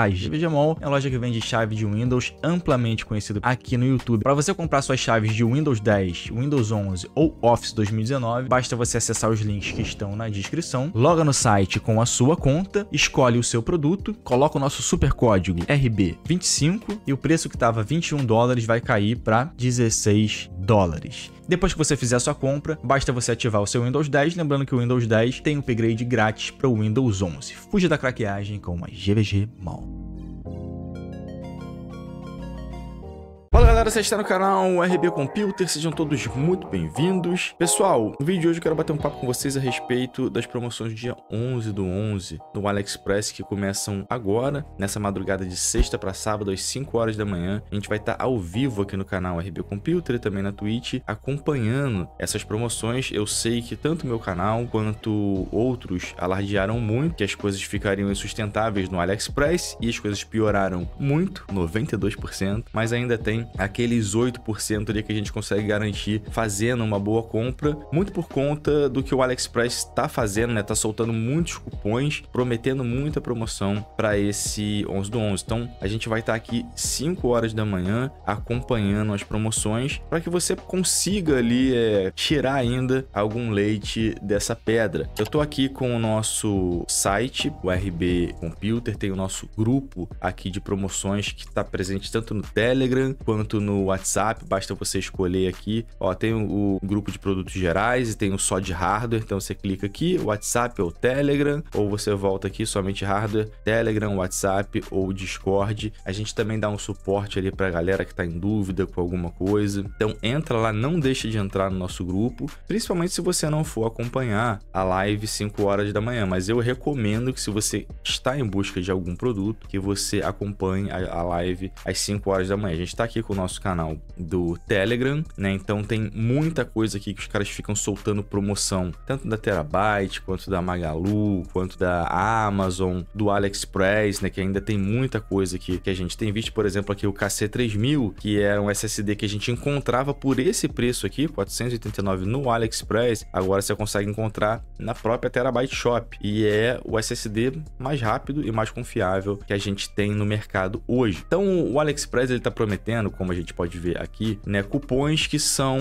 A Mall é uma loja que vende chave de Windows amplamente conhecida aqui no YouTube. Para você comprar suas chaves de Windows 10, Windows 11 ou Office 2019, basta você acessar os links que estão na descrição, loga no site com a sua conta, escolhe o seu produto, coloca o nosso super código RB25 e o preço que estava 21 dólares vai cair para 16 dólares. Depois que você fizer a sua compra, basta você ativar o seu Windows 10, lembrando que o Windows 10 tem um upgrade grátis para o Windows 11. Fuja da craqueagem com uma GVG Mall. galera, você está no canal RB Computer, sejam todos muito bem-vindos. Pessoal, no vídeo de hoje eu quero bater um papo com vocês a respeito das promoções do dia 11 do 11 do AliExpress que começam agora, nessa madrugada de sexta para sábado às 5 horas da manhã. A gente vai estar ao vivo aqui no canal RB Computer e também na Twitch acompanhando essas promoções. Eu sei que tanto meu canal quanto outros alardearam muito que as coisas ficariam insustentáveis no AliExpress e as coisas pioraram muito, 92%, mas ainda tem aqui aqueles 8% ali que a gente consegue garantir fazendo uma boa compra, muito por conta do que o AliExpress está fazendo, né? Tá soltando muitos cupons, prometendo muita promoção para esse 11 do 11. Então, a gente vai estar tá aqui 5 horas da manhã acompanhando as promoções para que você consiga ali é, tirar ainda algum leite dessa pedra. Eu estou aqui com o nosso site, o RB Computer, tem o nosso grupo aqui de promoções que está presente tanto no Telegram quanto no no WhatsApp, basta você escolher aqui. Ó, tem o grupo de produtos gerais e tem o só de hardware, então você clica aqui, WhatsApp ou Telegram, ou você volta aqui somente hardware, Telegram, WhatsApp ou Discord. A gente também dá um suporte ali pra galera que tá em dúvida com alguma coisa. Então entra lá, não deixa de entrar no nosso grupo, principalmente se você não for acompanhar a live 5 horas da manhã, mas eu recomendo que se você está em busca de algum produto, que você acompanhe a live às 5 horas da manhã. A gente tá aqui com o nosso nosso canal do Telegram, né? Então tem muita coisa aqui que os caras ficam soltando promoção, tanto da Terabyte, quanto da Magalu, quanto da Amazon, do AliExpress, né? Que ainda tem muita coisa aqui que a gente tem visto, por exemplo, aqui o KC3000, que era é um SSD que a gente encontrava por esse preço aqui, 489 no AliExpress, agora você consegue encontrar na própria Terabyte Shop e é o SSD mais rápido e mais confiável que a gente tem no mercado hoje. Então o AliExpress ele tá prometendo, como a gente gente pode ver aqui, né, cupons que são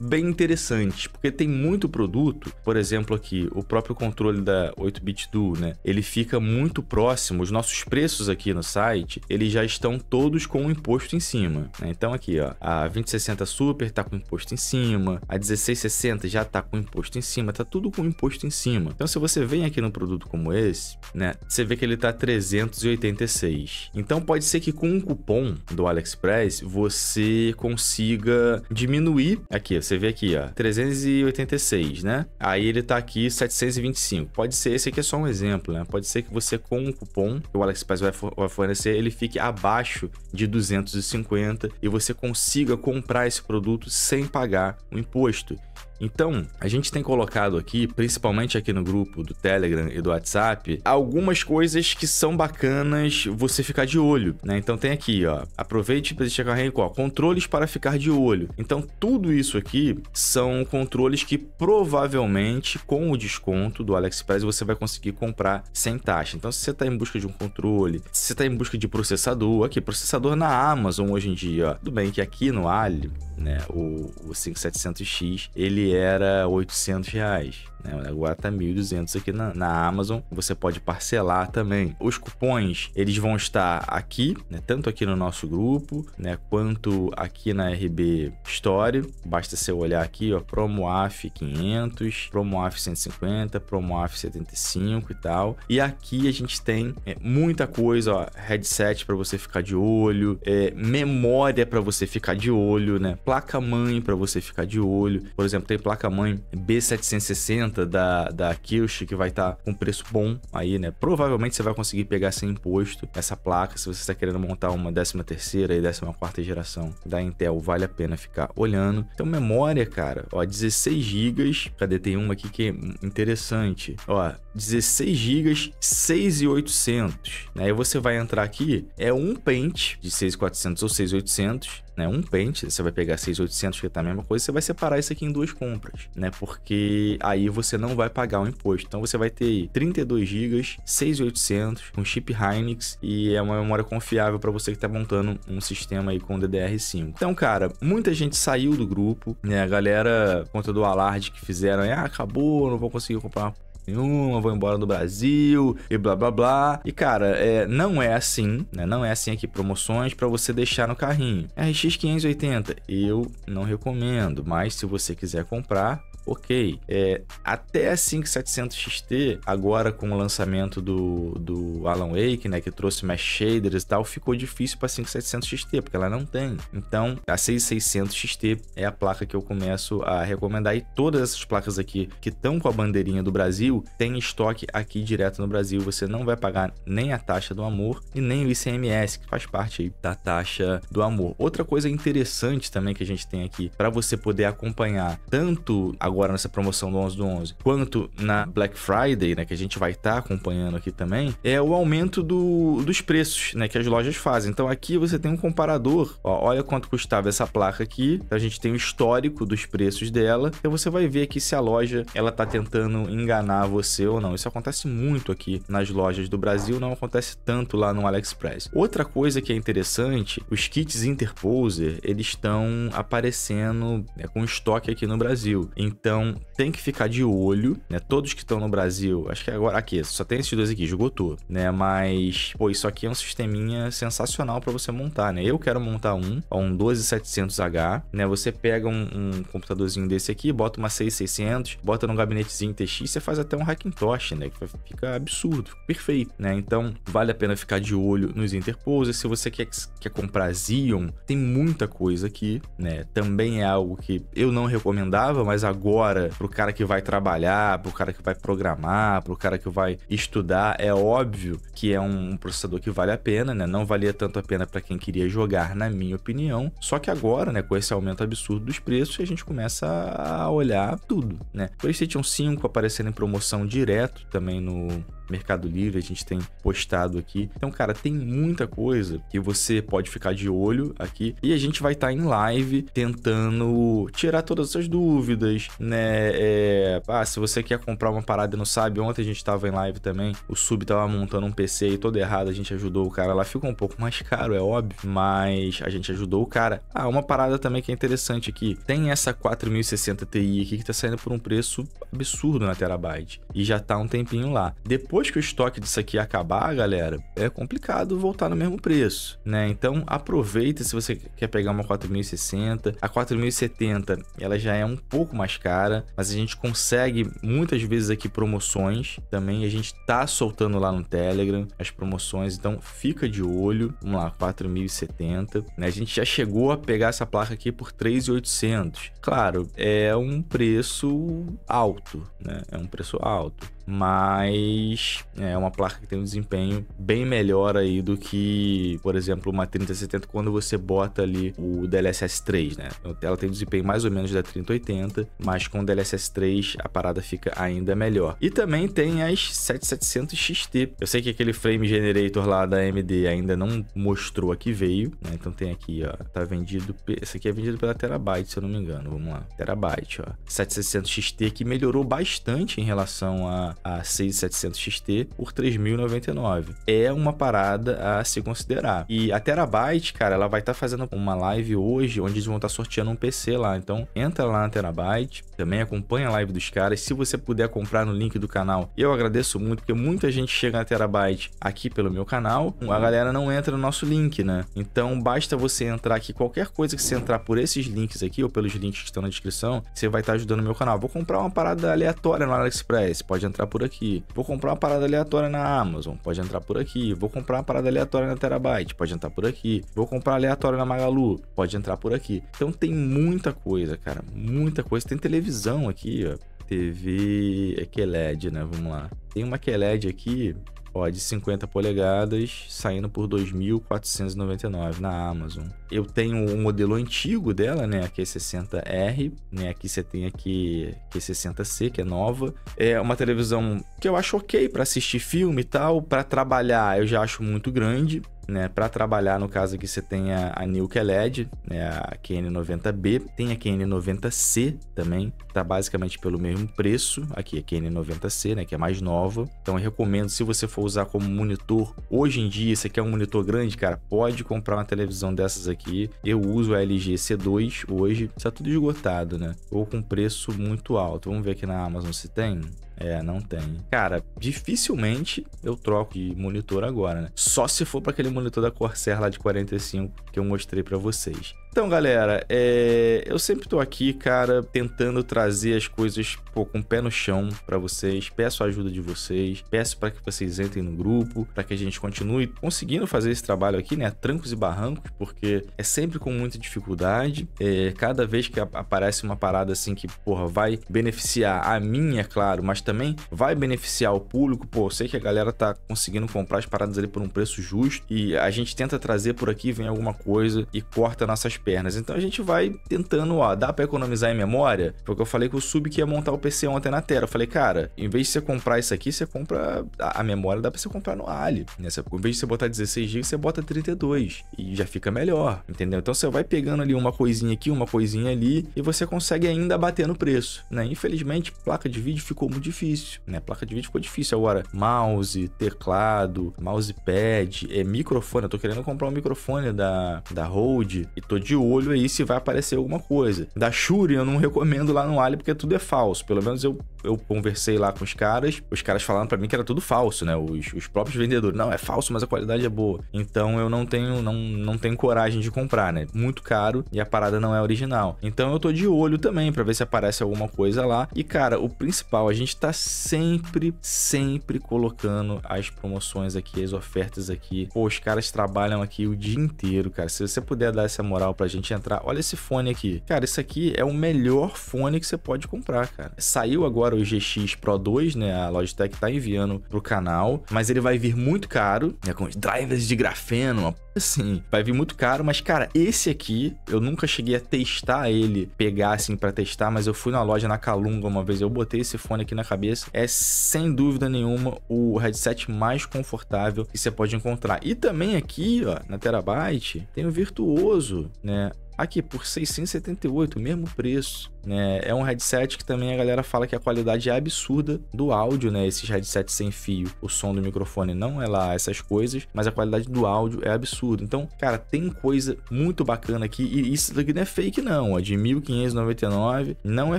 bem interessantes, porque tem muito produto, por exemplo aqui, o próprio controle da 8-bit Duo, né, ele fica muito próximo, os nossos preços aqui no site, eles já estão todos com o imposto em cima, né? então aqui ó, a 2060 Super tá com imposto em cima, a 1660 já tá com imposto em cima, tá tudo com imposto em cima, então se você vem aqui num produto como esse, né, você vê que ele tá 386, então pode ser que com um cupom do AliExpress, você você consiga diminuir. Aqui, você vê aqui, ó, 386, né? Aí ele tá aqui 725. Pode ser, esse aqui é só um exemplo, né? Pode ser que você com o um cupom que o Alex Paz vai fornecer, ele fique abaixo de 250 e você consiga comprar esse produto sem pagar o imposto. Então, a gente tem colocado aqui, principalmente aqui no grupo do Telegram e do WhatsApp, algumas coisas que são bacanas você ficar de olho, né? Então tem aqui, ó, aproveite para deixar carrego, ó, controles para ficar de olho. Então tudo isso aqui são controles que provavelmente com o desconto do AliExpress você vai conseguir comprar sem taxa. Então se você está em busca de um controle, se você está em busca de processador, aqui processador na Amazon hoje em dia, ó. tudo bem que aqui no Ali, né, o, o 5700X, ele era 800 reais. Né? Agora tá 1.200 aqui na, na, Amazon. Você pode parcelar também. Os cupons, eles vão estar aqui, né? tanto aqui no nosso grupo, né? quanto aqui na RB Story. Basta você olhar aqui, ó, PromoAF 500, PromoAF 150, PromoAF 75 e tal. E aqui a gente tem é, muita coisa, ó, headset para você ficar de olho, é, memória para você ficar de olho, né? Placa mãe para você ficar de olho. Por exemplo, tem placa mãe B760 da, da Kiyoshi, que vai estar tá com preço bom aí, né? Provavelmente você vai conseguir pegar sem imposto essa placa. Se você está querendo montar uma 13 terceira e 14 quarta geração da Intel, vale a pena ficar olhando. Então, memória, cara, ó, 16 GB. Cadê? Tem uma aqui que é interessante. Ó, 16 GB, 6,800. Aí você vai entrar aqui, é um pente de 6,400 ou 6,800 né? Um pente, você vai pegar 6,800, que tá a mesma coisa, você vai separar isso aqui em duas compras, né? Porque aí você não vai pagar o imposto. Então você vai ter 32 GB, 6,800, um chip Hynix e é uma memória confiável para você que tá montando um sistema aí com DDR5. Então, cara, muita gente saiu do grupo, né? A galera, conta do alarde que fizeram, é, ah, acabou, não vou conseguir comprar uma nenhuma, vou embora do Brasil e blá blá blá. E cara, é, não é assim, né? Não é assim aqui. Promoções para você deixar no carrinho. RX 580, eu não recomendo, mas se você quiser comprar, ok. É, até a 5700 XT, agora com o lançamento do, do Alan Wake, né, que trouxe mais shaders e tal, ficou difícil para 5700 XT, porque ela não tem. Então, a 6600 XT é a placa que eu começo a recomendar e todas essas placas aqui que estão com a bandeirinha do Brasil, tem estoque aqui direto no Brasil, você não vai pagar nem a taxa do amor e nem o ICMS, que faz parte aí da taxa do amor. Outra coisa interessante também que a gente tem aqui, para você poder acompanhar tanto a agora nessa promoção do 11 do 11, quanto na Black Friday, né, que a gente vai estar tá acompanhando aqui também, é o aumento do, dos preços, né, que as lojas fazem. Então aqui você tem um comparador, ó, olha quanto custava essa placa aqui, a gente tem o histórico dos preços dela, então você vai ver aqui se a loja ela tá tentando enganar você ou não. Isso acontece muito aqui nas lojas do Brasil, não acontece tanto lá no AliExpress. Outra coisa que é interessante, os kits Interposer, eles estão aparecendo né, com estoque aqui no Brasil. Então então tem que ficar de olho, né? Todos que estão no Brasil, acho que é agora aqui, só tem esses dois aqui, jogou tudo né? Mas, pô, isso aqui é um sisteminha sensacional para você montar, né? Eu quero montar um, um 12700H, né? Você pega um, um, computadorzinho desse aqui, bota uma 6600, bota num gabinetezinho TX, você faz até um Hackintosh, né? Que fica absurdo, perfeito, né? Então vale a pena ficar de olho nos interposers. Se você quer, quer comprar Xeon, tem muita coisa aqui, né? Também é algo que eu não recomendava, mas agora agora pro cara que vai trabalhar, pro cara que vai programar, pro cara que vai estudar, é óbvio que é um processador que vale a pena, né? Não valia tanto a pena para quem queria jogar, na minha opinião. Só que agora, né, com esse aumento absurdo dos preços, a gente começa a olhar tudo, né? PlayStation 5 aparecendo em promoção direto também no Mercado Livre, a gente tem postado aqui. Então, cara, tem muita coisa que você pode ficar de olho aqui e a gente vai estar tá em live tentando tirar todas essas dúvidas, né? É... Ah, se você quer comprar uma parada e não sabe, ontem a gente estava em live também, o Sub tava montando um PC aí todo errado, a gente ajudou o cara lá, ficou um pouco mais caro, é óbvio, mas a gente ajudou o cara. Ah, uma parada também que é interessante aqui, tem essa 4060 Ti aqui que tá saindo por um preço absurdo na Terabyte e já tá um tempinho lá. Depois depois que o estoque disso aqui acabar, galera, é complicado voltar no mesmo preço, né? Então aproveita se você quer pegar uma 4060. A 4070 ela já é um pouco mais cara, mas a gente consegue muitas vezes aqui promoções também. A gente tá soltando lá no Telegram as promoções, então fica de olho. Vamos lá, 4070. Né? A gente já chegou a pegar essa placa aqui por 3,800. Claro, é um preço alto, né? É um preço alto mas é, é uma placa que tem um desempenho bem melhor aí do que, por exemplo, uma 3070 quando você bota ali o DLSS 3, né? Ela tem um desempenho mais ou menos da 3080, mas com o DLSS 3 a parada fica ainda melhor. E também tem as 7700 XT. Eu sei que aquele frame generator lá da AMD ainda não mostrou a que veio, né? Então tem aqui, ó, tá vendido, esse aqui é vendido pela Terabyte, se eu não me engano. Vamos lá. Terabyte, ó. 7700 XT que melhorou bastante em relação a a 6700 XT por 3.099. É uma parada a se considerar. E a Terabyte, cara, ela vai estar tá fazendo uma live hoje onde eles vão estar tá sorteando um PC lá. Então, entra lá na Terabyte, também acompanha a live dos caras. Se você puder comprar no link do canal, eu agradeço muito, porque muita gente chega na Terabyte aqui pelo meu canal, a galera não entra no nosso link, né? Então, basta você entrar aqui, qualquer coisa que você entrar por esses links aqui, ou pelos links que estão na descrição, você vai estar tá ajudando o meu canal. Vou comprar uma parada aleatória no AliExpress, pode entrar entrar por aqui. Vou comprar uma parada aleatória na Amazon, pode entrar por aqui. Vou comprar uma parada aleatória na Terabyte, pode entrar por aqui. Vou comprar aleatória na Magalu, pode entrar por aqui. Então tem muita coisa, cara, muita coisa. Tem televisão aqui, ó. TV é QLED, né? Vamos lá. Tem uma QLED aqui Ó, de 50 polegadas, saindo por 2.499 na Amazon. Eu tenho um modelo antigo dela, né, é a Q60R, né, aqui você tem aqui Q60C, é que é nova. É uma televisão que eu acho ok para assistir filme e tal, para trabalhar eu já acho muito grande, né? Para trabalhar, no caso aqui, você tem a, a Nuke LED, né? a QN90B, tem a QN90C também, tá basicamente pelo mesmo preço, aqui é a QN90C, né? Que é mais nova. Então eu recomendo, se você for usar como monitor, hoje em dia, você quer é um monitor grande, cara, pode comprar uma televisão dessas aqui. Eu uso a LG C2 hoje, está tudo esgotado, né? Ou com preço muito alto. Vamos ver aqui na Amazon se tem. É, não tem. Cara, dificilmente eu troco de monitor agora, né? Só se for para aquele monitor da Corsair lá de 45 que eu mostrei para vocês. Então, galera, é... eu sempre tô aqui, cara, tentando trazer as coisas pô, com o pé no chão para vocês. Peço a ajuda de vocês, peço para que vocês entrem no grupo, para que a gente continue conseguindo fazer esse trabalho aqui, né? Trancos e barrancos, porque é sempre com muita dificuldade. É... Cada vez que aparece uma parada assim que, porra, vai beneficiar a mim, é claro, mas também vai beneficiar o público. Pô, eu sei que a galera tá conseguindo comprar as paradas ali por um preço justo e a gente tenta trazer por aqui, vem alguma coisa e corta nossas pernas. Então a gente vai tentando, ó, dá para economizar em memória? Porque eu falei que o sub que ia montar o PC ontem na tela. Eu falei, cara, em vez de você comprar isso aqui, você compra a, memória, dá para você comprar no Ali, né? Você, em vez de você botar 16 GB, você bota 32 e já fica melhor, entendeu? Então você vai pegando ali uma coisinha aqui, uma coisinha ali e você consegue ainda bater no preço, né? Infelizmente, placa de vídeo ficou muito difícil, né? Placa de vídeo ficou difícil agora. Mouse, teclado, mousepad, é microfone. Eu tô querendo comprar um microfone da da Rode e tô de de olho aí se vai aparecer alguma coisa. Da Shuri eu não recomendo lá no Ali porque tudo é falso, pelo menos eu eu conversei lá com os caras, os caras falaram para mim que era tudo falso, né? Os, os próprios vendedores, não, é falso, mas a qualidade é boa. Então eu não tenho, não, não tenho coragem de comprar, né? Muito caro e a parada não é original. Então eu tô de olho também para ver se aparece alguma coisa lá. E cara, o principal, a gente tá sempre, sempre colocando as promoções aqui, as ofertas aqui. Pô, os caras trabalham aqui o dia inteiro, cara. Se você puder dar essa moral pra gente entrar, olha esse fone aqui. Cara, isso aqui é o melhor fone que você pode comprar, cara. Saiu agora o GX Pro 2, né? A Logitech tá enviando pro canal, mas ele vai vir muito caro, né? Com os drivers de grafeno, uma assim, vai vir muito caro, mas cara, esse aqui, eu nunca cheguei a testar ele, pegar assim para testar, mas eu fui na loja na Calunga uma vez, eu botei esse fone aqui na cabeça, é sem dúvida nenhuma o headset mais confortável que você pode encontrar. E também aqui, ó, na Terabyte, tem o Virtuoso, né? aqui por 678, mesmo preço, né? É um headset que também a galera fala que a qualidade é absurda do áudio, né? Esses headsets sem fio, o som do microfone não é lá essas coisas, mas a qualidade do áudio é absurda. Então, cara, tem coisa muito bacana aqui e isso daqui não é fake não, é de 1599, não é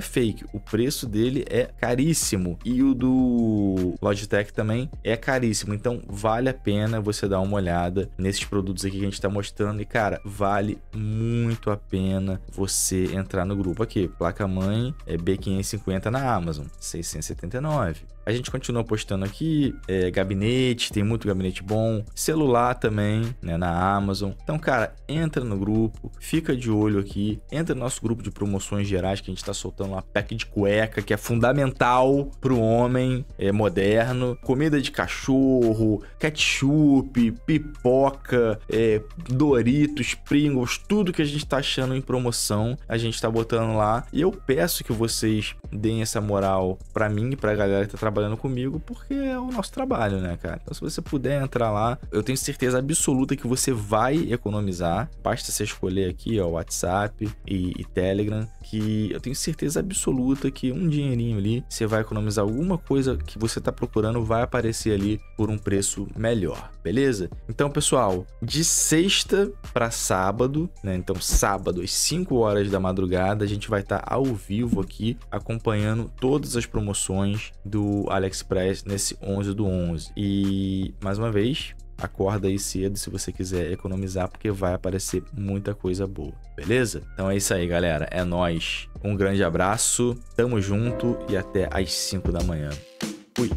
fake. O preço dele é caríssimo e o do Logitech também é caríssimo. Então, vale a pena você dar uma olhada nesses produtos aqui que a gente tá mostrando e cara, vale muito muito a pena você entrar no grupo aqui. Placa mãe é B550 na Amazon, 679. A gente continua postando aqui, é, gabinete, tem muito gabinete bom, celular também, né, na Amazon. Então, cara, entra no grupo, fica de olho aqui, entra no nosso grupo de promoções gerais que a gente tá soltando uma pack de cueca que é fundamental pro homem é, moderno, comida de cachorro, ketchup, pipoca, é, Doritos, Pringles, tudo que a gente tá achando em promoção, a gente tá botando lá. E eu peço que vocês deem essa moral para mim e pra galera que tá trabalhando trabalhando comigo porque é o nosso trabalho, né, cara? Então, se você puder entrar lá, eu tenho certeza absoluta que você vai economizar. Basta você escolher aqui, ó, WhatsApp e, e Telegram, que eu tenho certeza absoluta que um dinheirinho ali você vai economizar alguma coisa que você tá procurando, vai aparecer ali por um preço melhor, beleza? Então, pessoal, de sexta para sábado, né? Então, sábado às 5 horas da madrugada, a gente vai estar tá ao vivo aqui acompanhando todas as promoções do AliExpress nesse 11 do 11. E, mais uma vez, acorda aí cedo se você quiser economizar, porque vai aparecer muita coisa boa, beleza? Então é isso aí, galera. É nós. Um grande abraço, tamo junto e até às 5 da manhã. Fui!